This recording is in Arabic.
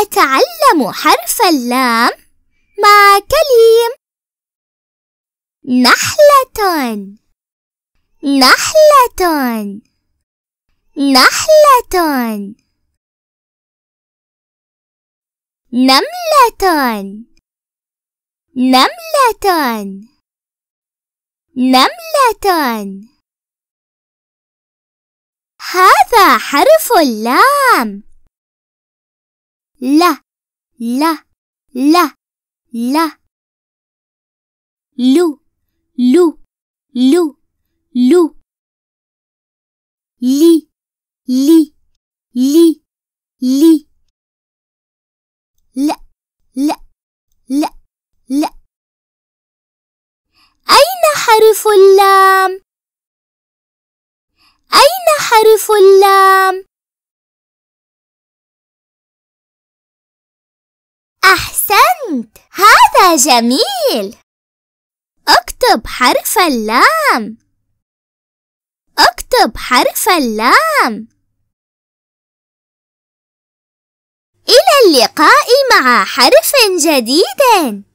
أتعلم حرف اللام مع كليم نحلة نحلة نحلة نملة نملة نملة هذا حرف اللام لا لا لا لا لو لو لو لو لي لي لي لي لا لا لا لا أين حرف اللام؟ أين حرف اللام؟ أحسنت هذا جميل اكتب حرف اللام اكتب حرف اللام إلى اللقاء مع حرف جديد